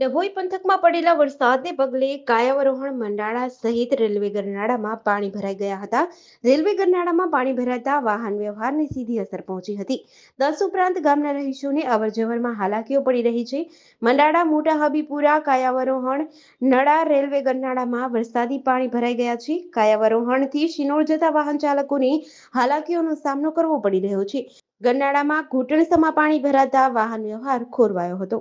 ડભોઈ પંથકમાં પડેલા વરસાદને પગલે કાયાવરોહણ મંડાળા સહિત રેલવે ગરનાળામાં પાણી ભરાઈ ગયા હતા રેલવે ગરનાળામાં પાણી ભરાતા વાહન વ્યવહારને સીધી અસર પહોંચી હતી દસ ઉપરાંત ગામના રહીશોને અવરજવરમાં હાલાકીઓ પડી રહી છે મંડાળા મોટા હબીપુરા કાયાવરોહણ નળા રેલવે ગરનાળામાં વરસાદી પાણી ભરાઈ ગયા છે કાયાવરોહણથી શિનોળ જતા વાહન ચાલકોને હાલાકીઓનો સામનો કરવો પડી રહ્યો છે ગરનાળામાં ઘૂંટણસમાં પાણી ભરાતા વાહન વ્યવહાર ખોરવાયો હતો